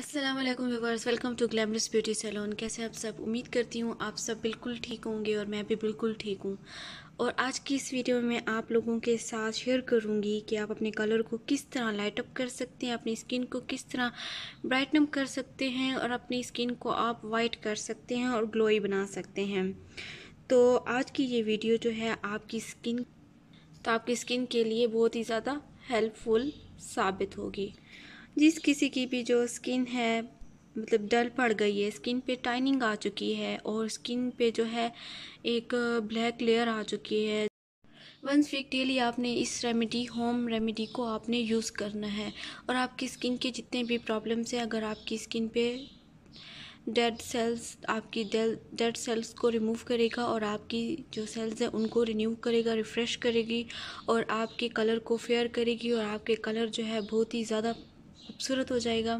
अस्सलाम वालेकुम viewers welcome to glamorous beauty salon कैसे आप सब उम्मीद करती हूँ आप सब बिल्कुल ठीक होंगे और मैं भी बिल्कुल ठीक हूँ और आज की इस वीडियो में मैं आप लोगों के साथ शेयर करूँगी कि आप अपने कलर को किस तरह लाइटअप कर सकते हैं अपनी स्किन को किस तरह ब्राइटनम कर सकते हैं और अपनी स्किन को आप वाइट कर सकते हैं और ग्लोई बना सकते हैं तो आज की ये वीडियो जो है आपकी स्किन तो आपकी स्किन के लिए बहुत ही ज़्यादा हेल्पफुल साबित होगी जिस किसी की भी जो स्किन है मतलब डल पड़ गई है स्किन पे टाइनिंग आ चुकी है और स्किन पे जो है एक ब्लैक लेयर आ चुकी है वंस वीक डेली आपने इस रेमेडी होम रेमेडी को आपने यूज़ करना है और आपकी स्किन के जितने भी प्रॉब्लम्स हैं अगर आपकी स्किन पे डेड सेल्स आपकी डेड सेल्स को रिमूव करेगा और आपकी जो सेल्स हैं उनको रिन्यू करेगा रिफ़्रेश करेगी और आपके कलर को फेयर करेगी और आपके कलर जो है बहुत ही ज़्यादा खूबसूरत हो जाएगा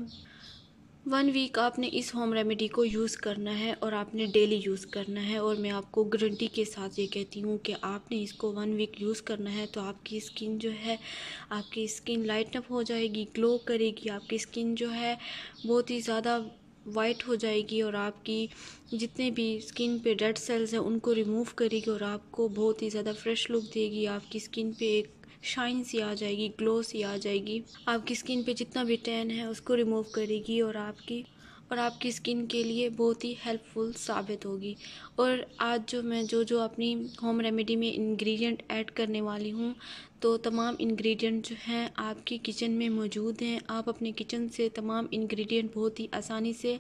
वन वीक आपने इस होम रेमेडी को यूज़ करना है और आपने डेली यूज़ करना है और मैं आपको गारंटी के साथ ये कहती हूँ कि आपने इसको वन वीक यूज़ करना है तो आपकी स्किन जो है आपकी स्किन लाइट अप हो जाएगी ग्लो करेगी आपकी स्किन जो है बहुत ही ज़्यादा वाइट हो जाएगी और आपकी जितने भी स्किन पे डेड सेल्स हैं उनको रिमूव करेगी और आपको बहुत ही ज़्यादा फ्रेश लुक देगी आपकी स्किन पे एक शाइन सी आ जाएगी ग्लो सी आ जाएगी आपकी स्किन पे जितना भी टैन है उसको रिमूव करेगी और आपकी और आपकी स्किन के लिए बहुत ही हेल्पफुल साबित होगी और आज जो मैं जो जो अपनी होम रेमेडी में इंग्रेडिएंट ऐड करने वाली हूँ तो तमाम इंग्रेडिएंट जो हैं आपकी किचन में मौजूद हैं आप अपने किचन से तमाम इंग्रेडिएंट बहुत ही आसानी से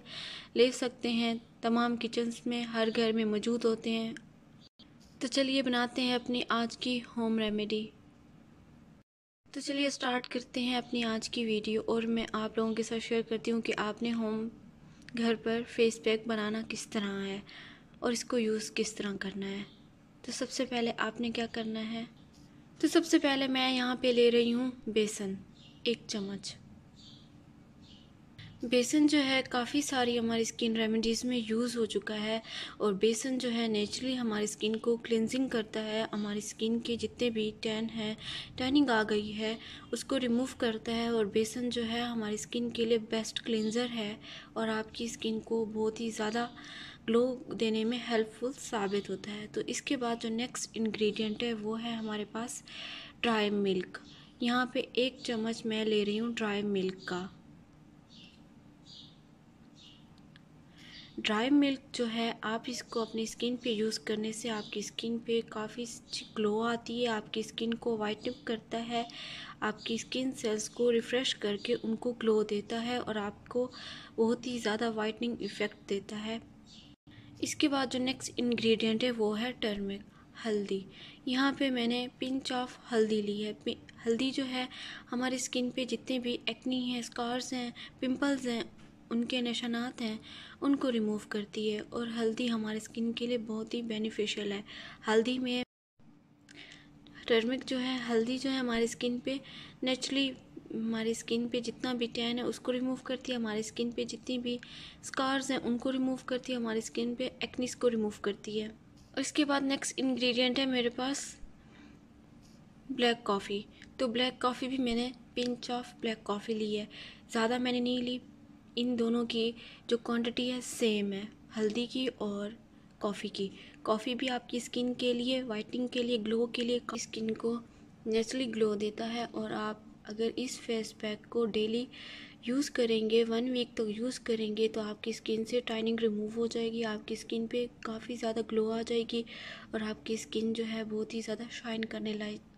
ले सकते हैं तमाम किचन्स में हर घर में मौजूद होते हैं तो चलिए बनाते हैं अपनी आज की होम रेमेडी तो चलिए स्टार्ट करते हैं अपनी आज की वीडियो और मैं आप लोगों के साथ शेयर करती हूँ कि आपने होम घर पर फेस पैक बनाना किस तरह है और इसको यूज़ किस तरह करना है तो सबसे पहले आपने क्या करना है तो सबसे पहले मैं यहाँ पे ले रही हूँ बेसन एक चम्मच बेसन जो है काफ़ी सारी हमारी स्किन रेमेडीज़ में यूज़ हो चुका है और बेसन जो है नेचुरली हमारी स्किन को क्लिनजिंग करता है हमारी स्किन के जितने भी टैन है टैनिंग आ गई है उसको रिमूव करता है और बेसन जो है हमारी स्किन के लिए बेस्ट क्लिनज़र है और आपकी स्किन को बहुत ही ज़्यादा ग्लो देने में हेल्पफुल साबित होता है तो इसके बाद जो नेक्स्ट इन्ग्रीडियंट है वो है हमारे पास ड्राई मिल्क यहाँ पर एक चम्मच मैं ले रही हूँ ड्राई मिल्क का ड्राई मिल्क जो है आप इसको अपनी स्किन पे यूज़ करने से आपकी स्किन पे काफ़ी ग्लो आती है आपकी स्किन को वाइटअप करता है आपकी स्किन सेल्स को रिफ़्रेश करके उनको ग्लो देता है और आपको बहुत ही ज़्यादा वाइटनिंग इफ़ेक्ट देता है इसके बाद जो नेक्स्ट इंग्रेडिएंट है वो है टर्मिक हल्दी यहाँ पे मैंने पिंच ऑफ हल्दी ली है हल्दी जो है हमारी स्किन पे जितने भी एक्नी हैं स्कार्स हैं पिंपल्स हैं उनके निशानात हैं उनको रिमूव करती है और हल्दी हमारे स्किन के लिए बहुत ही बेनिफिशियल है हल्दी में टर्मिक जो है हल्दी जो है हमारे स्किन पे नेचुरली हमारी स्किन पे जितना भी टैन है उसको रिमूव करती है हमारे स्किन पे जितनी भी स्कार्स हैं उनको रिमूव करती है हमारे स्किन पे एक्निस को रिमूव करती है और इसके बाद नेक्स्ट इंग्रेडिएंट है मेरे पास ब्लैक कॉफ़ी तो ब्लैक कॉफ़ी भी मैंने पिंच ऑफ ब्लैक कॉफ़ी ली है ज़्यादा मैंने नहीं ली इन दोनों की जो क्वांटिटी है सेम है हल्दी की और कॉफ़ी की कॉफ़ी भी आपकी स्किन के लिए वाइटिंग के लिए ग्लो के लिए स्किन को नेचुरली ग्लो देता है और आप अगर इस फेस पैक को डेली यूज़ करेंगे वन वीक तक यूज़ करेंगे तो आपकी स्किन से टाइनिंग रिमूव हो जाएगी आपकी स्किन पे काफ़ी ज़्यादा ग्लो आ जाएगी और आपकी स्किन जो है बहुत ही ज़्यादा शाइन करने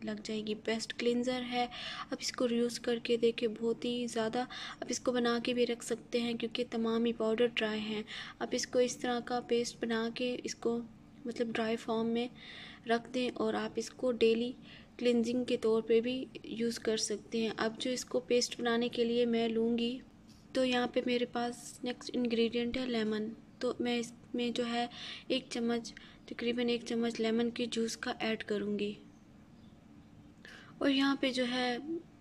लग जाएगी बेस्ट क्लिनज़र है आप इसको यूज़ करके देखें बहुत ही ज़्यादा आप इसको बना के भी रख सकते हैं क्योंकि तमाम ही पाउडर ड्राई हैं आप इसको इस तरह का पेस्ट बना के इसको मतलब ड्राई फॉर्म में रख दें और आप इसको डेली क्लिनजिंग के तौर पे भी यूज़ कर सकते हैं अब जो इसको पेस्ट बनाने के लिए मैं लूँगी तो यहाँ पे मेरे पास नेक्स्ट इंग्रेडिएंट है लेमन तो मैं इसमें जो है एक चम्मच तकरीबन एक चम्मच लेमन के जूस का ऐड करूँगी और यहाँ पे जो है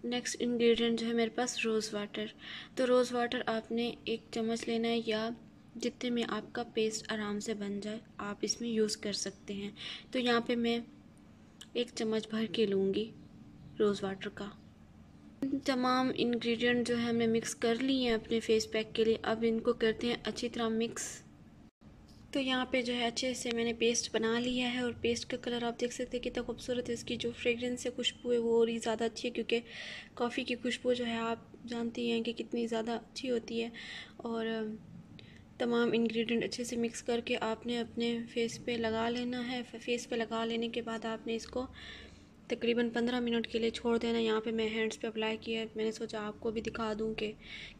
नेक्स्ट इंग्रेडिएंट जो है मेरे पास रोज़ वाटर तो रोज़ वाटर आपने एक चम्मच लेना है या जितने में आपका पेस्ट आराम से बन जाए आप इसमें यूज़ कर सकते हैं तो यहाँ पे मैं एक चम्मच भर के लूँगी रोज़ वाटर का तमाम इंग्रेडिएंट जो है हमने मिक्स कर लिए हैं अपने फेस पैक के लिए अब इनको करते हैं अच्छी तरह मिक्स तो यहाँ पे जो है अच्छे से मैंने पेस्ट बना लिया है और पेस्ट का कलर आप देख सकते हैं कितना खूबसूरत है इसकी जो फ्रेगरेंस है खुशबू है वो और ही ज़्यादा अच्छी है क्योंकि कॉफ़ी की खुशबू जो है आप जानती हैं कि कितनी ज़्यादा अच्छी होती है और तमाम इंग्रेडिएंट अच्छे से मिक्स करके आपने अपने फेस पे लगा लेना है फेस पे लगा लेने के बाद आपने इसको तकरीबन पंद्रह मिनट के लिए छोड़ देना यहाँ पे मैं हैंड्स पे अप्लाई किया मैंने सोचा आपको भी दिखा दूँ कि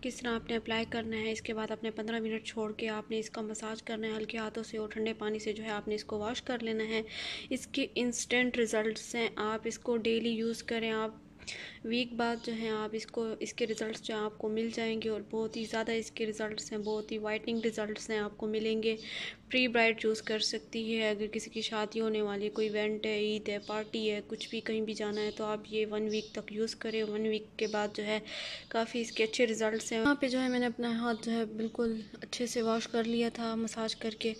किस तरह आपने अप्लाई करना है इसके बाद आपने पंद्रह मिनट छोड़ के आपने इसका मसाज करना है हल्के हाथों से और ठंडे पानी से जो है आपने इसको वॉश कर लेना है इसके इंस्टेंट रिज़ल्ट हैं आप इसको डेली यूज़ करें आप वीक बाद जो है आप इसको इसके रिज़ल्ट्स जो आपको मिल जाएंगे और बहुत ही ज़्यादा इसके रिज़ल्ट्स हैं बहुत ही वाइटनिंग रिज़ल्ट्स हैं आपको मिलेंगे प्री ब्राइड यूज़ कर सकती है अगर किसी की शादी होने वाली है कोई इवेंट है ईद है पार्टी है कुछ भी कहीं भी जाना है तो आप ये वन वीक तक यूज़ करें वन वीक के बाद जो है काफ़ी इसके अच्छे रिज़ल्ट हैं वहाँ पर जो है मैंने अपना हाथ जो है बिल्कुल अच्छे से वॉश कर लिया था मसाज करके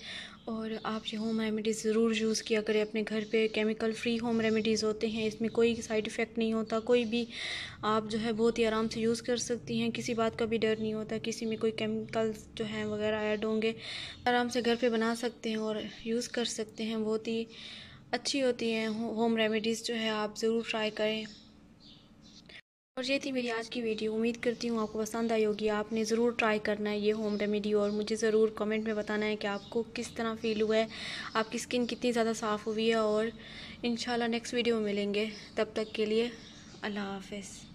और आप ये होम रेमेडीज़ ज़रूर यूज़ किया करें अपने घर पे केमिकल फ्री होम रेमेडीज़ होते हैं इसमें कोई साइड इफ़ेक्ट नहीं होता कोई भी आप जो है बहुत ही आराम से यूज़ कर सकती हैं किसी बात का भी डर नहीं होता किसी में कोई केमिकल्स जो हैं वगैरह ऐड होंगे आराम से घर पर बना सकते हैं और यूज़ कर सकते हैं बहुत ही अच्छी होती हैं होम रेमेडीज़ जो है आप ज़रूर ट्राई करें और ये थी मेरी आज की वीडियो उम्मीद करती हूँ आपको पसंद आई होगी आपने ज़रूर ट्राई करना है ये होम रेमेडी और मुझे ज़रूर कमेंट में बताना है कि आपको किस तरह फ़ील हुआ है आपकी स्किन कितनी ज़्यादा साफ़ हुई है और इन नेक्स्ट वीडियो में मिलेंगे तब तक के लिए अल्लाह हाफिज़